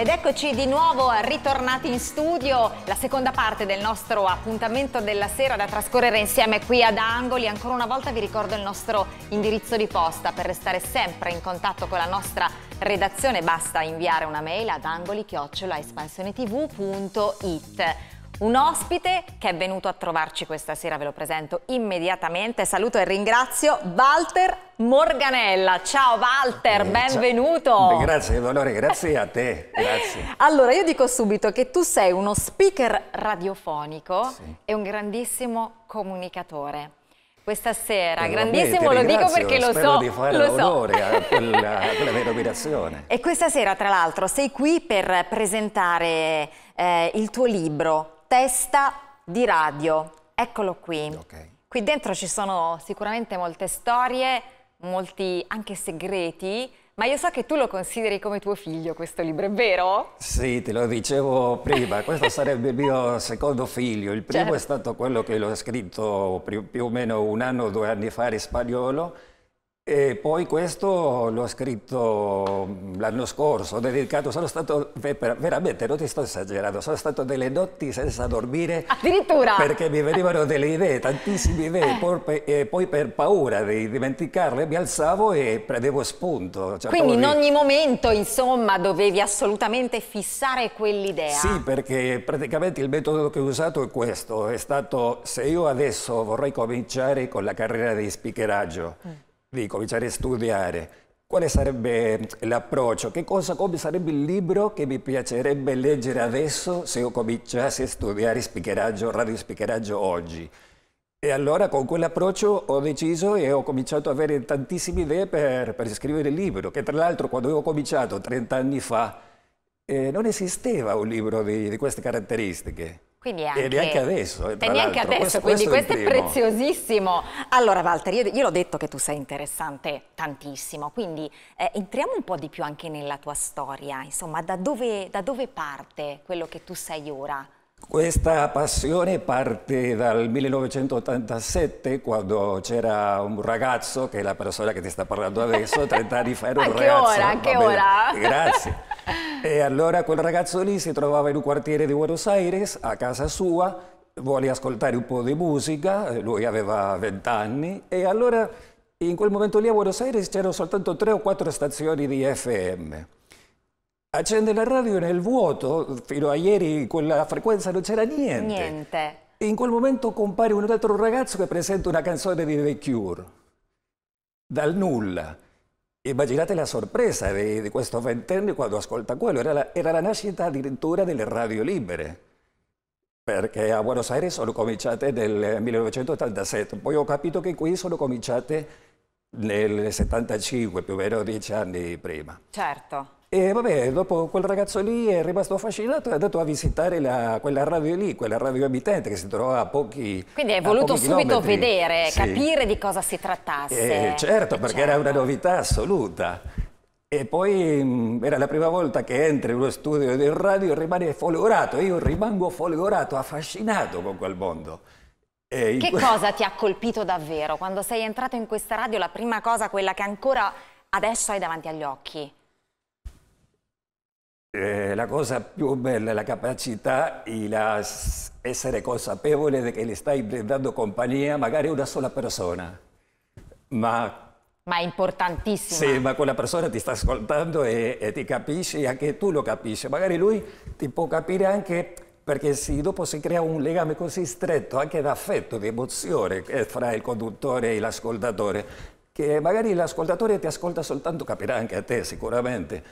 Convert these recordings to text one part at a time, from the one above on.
Ed eccoci di nuovo ritornati in studio, la seconda parte del nostro appuntamento della sera da trascorrere insieme qui ad Angoli. Ancora una volta vi ricordo il nostro indirizzo di posta per restare sempre in contatto con la nostra redazione. Basta inviare una mail ad angoli-espansionetv.it un ospite che è venuto a trovarci questa sera, ve lo presento immediatamente. Saluto e ringrazio Walter Morganella. Ciao Walter, eh, benvenuto. Ciao. Beh, grazie Valore, grazie a te. Grazie. allora, io dico subito che tu sei uno speaker radiofonico sì. e un grandissimo comunicatore questa sera, eh, grandissimo, bene, lo dico perché lo so. di fare lo so. a quella, a quella denominazione. E questa sera, tra l'altro, sei qui per presentare eh, il tuo libro testa di radio. Eccolo qui. Okay. Qui dentro ci sono sicuramente molte storie, molti anche segreti, ma io so che tu lo consideri come tuo figlio questo libro, è vero? Sì, te lo dicevo prima, questo sarebbe il mio secondo figlio. Il primo certo. è stato quello che l'ho scritto più, o meno un anno due anni fa in spagnolo e poi questo l'ho scritto mm, l'anno scorso, ho dedicato, sono stato, veramente non ti sto esagerando, sono stato delle notti senza dormire. Addirittura! Perché mi venivano delle idee, tantissime idee, eh. e poi per paura di dimenticarle mi alzavo e prendevo spunto. Cioè, Quindi in ogni momento, insomma, dovevi assolutamente fissare quell'idea. Sì, perché praticamente il metodo che ho usato è questo, è stato se io adesso vorrei cominciare con la carriera di spiccheraggio, mm di cominciare a studiare, quale sarebbe mm, l'approccio? Che cosa, come sarebbe il libro che mi piacerebbe leggere adesso se io cominciassi a studiare speakeraggio, radiospikeraggio oggi? E allora con quell'approccio ho deciso e ho cominciato ad avere tantissime idee per, per, scrivere il libro, che tra l'altro quando ho cominciato 30 anni fa eh, non esisteva un libro di, di queste caratteristiche. Quindi anche, e neanche adesso. E eh, neanche adesso, questo, quindi questo, questo è, preziosissimo. Allora Walter, io, io l'ho detto che tu sei interessante tantissimo, quindi eh, entriamo un po' di più anche nella tua storia, insomma da dove, da dove parte quello che tu sei ora? Questa passione parte dal 1987 quando c'era un ragazzo, che è la persona che ti sta parlando adesso, 30 anni fa era un anche ragazzo. Ora, anche ora, anche ora. Grazie. E allora quel ragazzo lì si trovava in un quartiere di Buenos Aires, a casa sua, vuole ascoltare un po' di musica, lui aveva vent'anni, e allora in quel momento lì a Buenos Aires c'erano soltanto tre o quattro stazioni di FM. Accende la radio nel vuoto, fino a ieri quella frequenza non c'era niente. Niente. In quel momento compare un altro ragazzo che presenta una canzone di The Cure, dal nulla. Immaginate la sorpresa di, di questo ventenne quando ascolta quello, era la, era la nascita addirittura delle radio libere perché a Buenos Aires sono cominciate nel 1987, poi ho capito che qui sono cominciate nel 75, più o meno dieci anni prima. Certo. E vabbè, dopo quel ragazzo lì è rimasto affascinato e è andato a visitare la, quella radio lì, quella radio abitante che si trova a pochi Quindi hai voluto subito vedere, sì. capire di cosa si trattasse. Eh, certo, perché certo. era una certo. novità assoluta. E poi mh, mm, era la prima volta che entri in uno studio di radio e rimane folgorato. Io rimango folgorato, affascinato con quel mondo. E che quel... cosa ti ha colpito davvero? Quando sei entrato in questa radio, la prima cosa, quella che ancora adesso hai davanti agli occhi? Eh, la cosa più bella è la capacità e la, essere consapevole di che le stai dando compagnia magari una sola persona, ma ma è importantissimo. Sì, ma quella persona ti sta ascoltando e, e, ti capisce, e anche tu lo capisci. Magari lui ti può capire anche perché si, dopo si crea un legame così stretto, anche d'affetto, di emozione, fra il conduttore e l'ascoltatore, che magari l'ascoltatore ti ascolta soltanto, capirà anche a te sicuramente,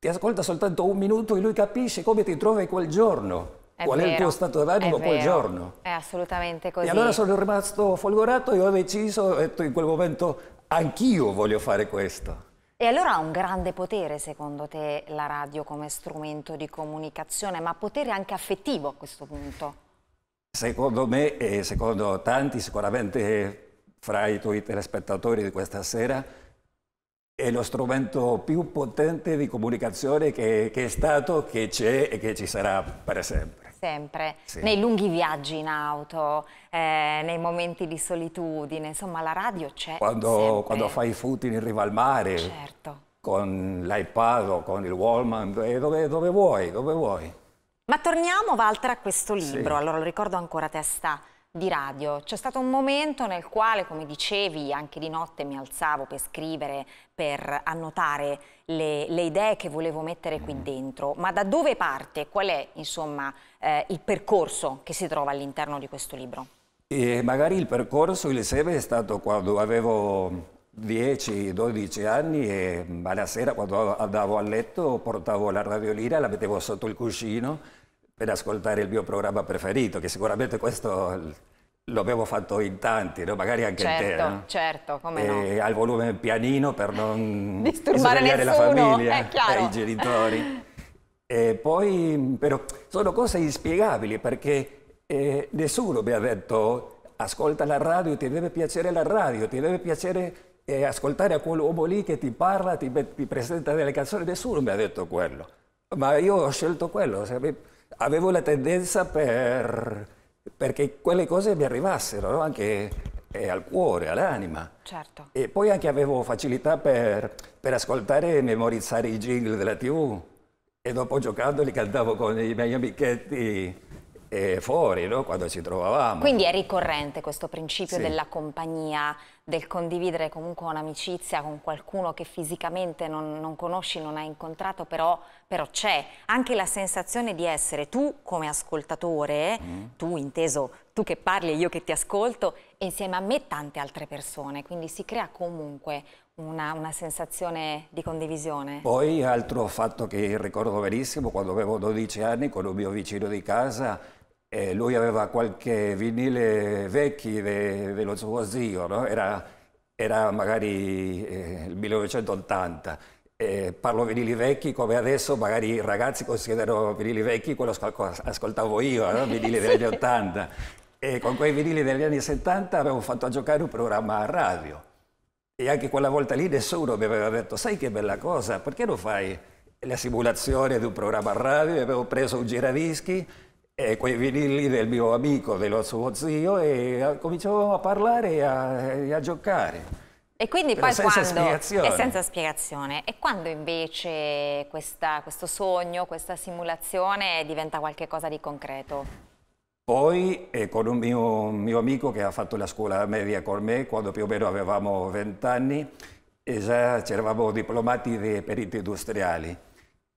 ti ascolta soltanto un minuto e lui capisce come ti trovi quel giorno. È qual vero, è il tuo stato d'animo quel giorno? È assolutamente così. E allora sono rimasto folgorato e ho deciso, ho detto in quel momento, anch'io voglio fare questo. E allora ha un grande potere, secondo te, la radio come strumento di comunicazione, ma potere anche affettivo a questo punto? Secondo me e secondo tanti, sicuramente fra i tuoi telespettatori di questa sera, è lo strumento più potente di comunicazione che, che è stato, che c'è e che ci sarà per sempre. Sempre, sì. nei lunghi viaggi in auto, eh, nei momenti di solitudine, insomma la radio c'è quando, quando, fai i futili in riva al mare, certo. con l'iPad o con il Wallman, eh, dove, dove, vuoi, dove vuoi. Ma torniamo Walter a questo libro, sì. allora lo ricordo ancora testa di radio. C'è stato un momento nel quale, come dicevi, anche di notte mi alzavo per scrivere, per annotare le, le idee che volevo mettere qui dentro. Ma da dove parte? Qual è, insomma, eh, il percorso che si trova all'interno di questo libro? E magari il percorso, il seve, è stato quando avevo 10-12 anni e alla sera quando andavo a letto portavo la radiolina, la mettevo sotto il cuscino per ascoltare il mio programma preferito, che sicuramente questo l'abbiamo fatto in tanti, no? magari anche certo, in te. Certo, no? certo, come e no. Al volume pianino per non disturbare nessuno, la famiglia, e eh, i genitori. E poi, però, sono cose inspiegabili perché eh, nessuno mi ha detto ascolta la radio, ti deve piacere la radio, ti deve piacere eh, ascoltare quell'uomo lì che ti parla, ti, ti, presenta delle canzoni, nessuno mi ha detto quello. Ma io ho scelto quello. Cioè, avevo la tendenza per, perché quelle cose mi arrivassero no? anche eh, al cuore, all'anima. Certo. E poi anche avevo facilità per, per ascoltare e memorizzare i jingle della TV e dopo giocando li cantavo con i miei amichetti eh, fuori, no? quando ci trovavamo. Quindi è ricorrente questo principio sì. della compagnia del condividere comunque un'amicizia con qualcuno che fisicamente non, non, conosci, non hai incontrato, però, c'è anche la sensazione di essere tu come ascoltatore, mm. tu inteso, tu che parli e io che ti ascolto, e insieme a me tante altre persone, quindi si crea comunque una, una sensazione di condivisione. Poi altro fatto che ricordo benissimo, quando avevo 12 anni con un mio vicino di casa, eh, lui aveva qualche vinile vecchio de, dello suo zio, no? era, era, magari eh, il 1980. Eh, parlo vinili vecchi come adesso magari i ragazzi considerano vinili vecchi quello che ascoltavo io, no? vinili degli anni 80. E con quei vinili degli anni 70 avevo fatto giocare un programma a radio. E anche quella volta lì nessuno mi aveva detto, sai che bella cosa, perché non fai la simulazione di un programma a radio? E avevo preso un giradischi e quei venì lì del mio amico, dello suo zio, e cominciavamo a parlare e a, e a giocare. E quindi Però poi senza quando... Spiegazione. È senza spiegazione. E quando invece questa, questo sogno, questa simulazione diventa qualcosa di concreto? Poi eh, con un mio, mio, amico che ha fatto la scuola media con me, quando più o meno avevamo 20 anni, e eh, già ci eravamo diplomati di periti industriali.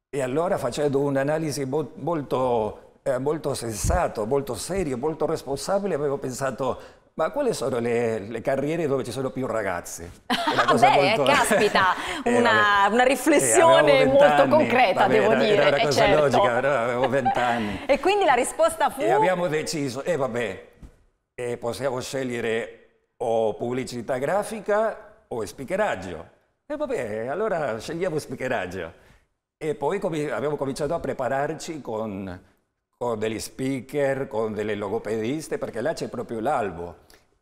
E allora facendo un'analisi molto eh, molto sensato, molto serio, molto responsabile, avevo pensato ma quali sono le, le, carriere dove ci sono più ragazzi? Una Beh, molto... caspita, eh, una, eh, una, riflessione eh, molto concreta, vabbè, devo era, dire. Era una eh, cosa certo. logica, avevo vent'anni. e quindi la risposta fu... E abbiamo deciso, e eh, vabbè, possiamo scegliere o pubblicità grafica o speakeraggio. E vabbè, allora scegliamo speakeraggio. E poi abbiamo cominciato a prepararci con con degli speaker, con delle logopediste, perché là c'è proprio l'albo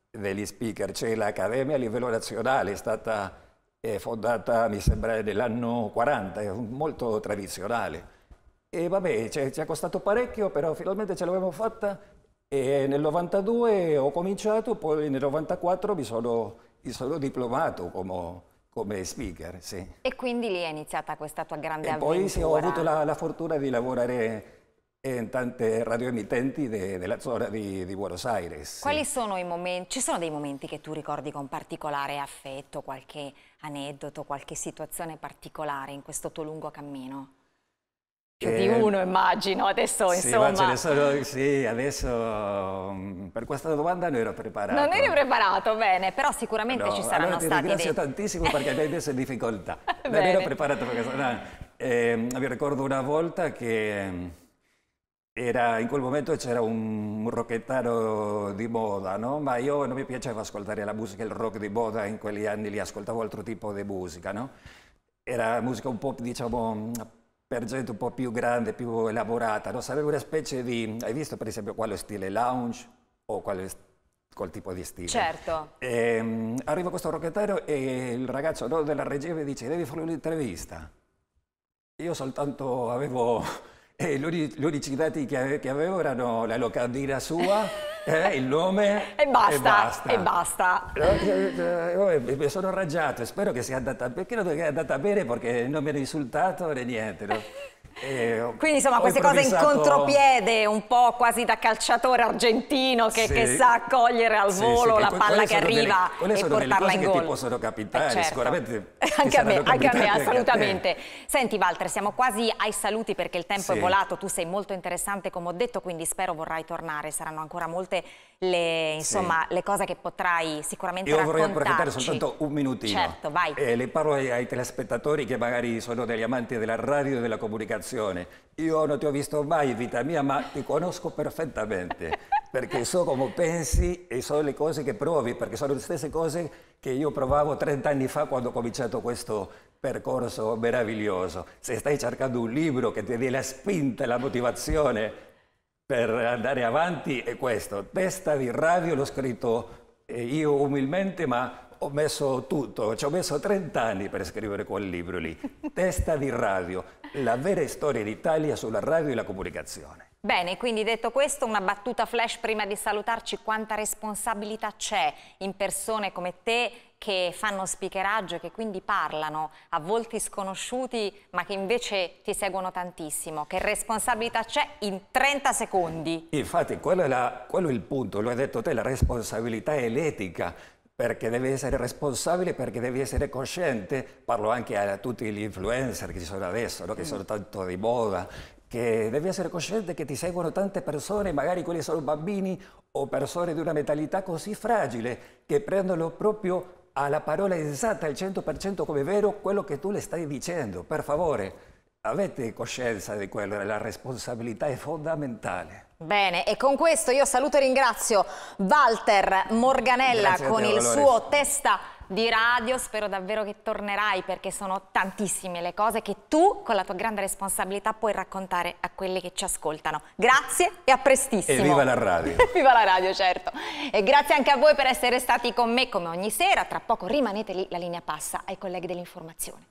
degli speaker, c'è l'Accademia a livello nazionale, è stata eh, fondata mi sembra nell'anno 40, è molto tradizionale. E vabbè, ci ha costato parecchio, però finalmente ce l'abbiamo fatta e nel 92 ho cominciato, poi nel 94 mi sono, mi sono diplomato come come speaker, sì. E quindi lì è iniziata questa tua grande e avventura. Poi sì, ho avuto la, la fortuna di lavorare in tante radioemittenti de, della zona di, di, Buenos Aires. Quali sono i momenti, ci sono dei momenti che tu ricordi con particolare affetto, qualche aneddoto, qualche situazione particolare in questo tuo lungo cammino? Più di eh, uno immagino, adesso sì, insomma... Ma sono, sì, adesso mm, per questa domanda non ero preparato. Non eri preparato, bene, però sicuramente no, ci saranno allora stati... Grazie dei... tantissimo perché mi hai messo in difficoltà. non ero preparato perché... No, eh, vi ricordo una volta che... Mm, era, in quel momento c'era un rocchettaro di moda, no? ma io non mi piaceva ascoltare la musica, il rock di moda in quegli anni, lì ascoltavo altro tipo di musica. No? Era musica un po', diciamo, per gente un po' più grande, più elaborata. No? Sarebbe una specie di... Hai visto per esempio quello stile lounge o quale, quel tipo di stile? Certo. E, ehm, arriva questo rocchettaro e il ragazzo no, della regia mi dice devi fare un'intervista. Io soltanto avevo e eh, gli unici dati che, avevo erano la locandina sua, eh, il nome e basta. E basta. E basta. mi eh, eh, sono raggiato spero che sia andata, credo che è andata bene perché non mi hanno insultato né niente. No? Eh, quindi insomma queste cose in contropiede, un po' quasi da calciatore argentino che, sì, che sa cogliere al volo sì, la palla che arriva delle, e portarla in gol. che ti possono capitare, eh certo. sicuramente. Anche a, me, anche a me, assolutamente. A Senti Walter, siamo quasi ai saluti perché il tempo è volato, tu sei molto interessante come ho detto, quindi spero vorrai tornare, saranno ancora molte le, insomma, le cose che potrai sicuramente Io raccontarci. Io vorrei approfittare soltanto un minutino. Certo, vai. Eh, le parlo ai, ai telespettatori che magari sono degli amanti della radio e della comunicazione situazione. Io non ti ho visto mai in vita mia, ma ti conosco perfettamente, perché so come pensi e so le cose che provi, perché sono le stesse cose che io provavo 30 anni fa quando ho cominciato questo percorso meraviglioso. Se stai cercando un libro che ti dia la spinta, e la motivazione per andare avanti, è questo. Testa di radio l'ho scritto eh, io umilmente, ma ho messo tutto, ci ho messo 30 anni per scrivere quel libro lì. Testa di radio, la vera storia d'Italia sulla radio e la comunicazione. Bene, quindi detto questo, una battuta flash prima di salutarci, quanta responsabilità c'è in persone come te che fanno speakeraggio e che quindi parlano a volti sconosciuti ma che invece ti seguono tantissimo. Che responsabilità c'è in 30 secondi? Infatti, quello è, la, quello è il punto, lo hai detto te, la responsabilità è l'etica perché devi essere responsabile, perché devi essere cosciente, parlo anche a tutti gli influencer che ci sono adesso, no? che sono mm. tanto di moda, che devi essere cosciente che ti seguono tante persone, magari quelli sono bambini o persone di una mentalità così fragile, che prendono proprio alla parola esatta, al 100% come vero, quello che tu le stai dicendo. Per favore, Avete coscienza di quello, la responsabilità è fondamentale. Bene, e con questo io saluto e ringrazio Walter Morganella Grazie con te, il Valore. suo testa di radio, spero davvero che tornerai perché sono tantissime le cose che tu con la tua grande responsabilità puoi raccontare a quelli che ci ascoltano. Grazie e a prestissimo. E viva la radio. viva la radio, certo. E grazie anche a voi per essere stati con me come ogni sera, tra poco rimanete lì, la linea passa ai colleghi dell'informazione.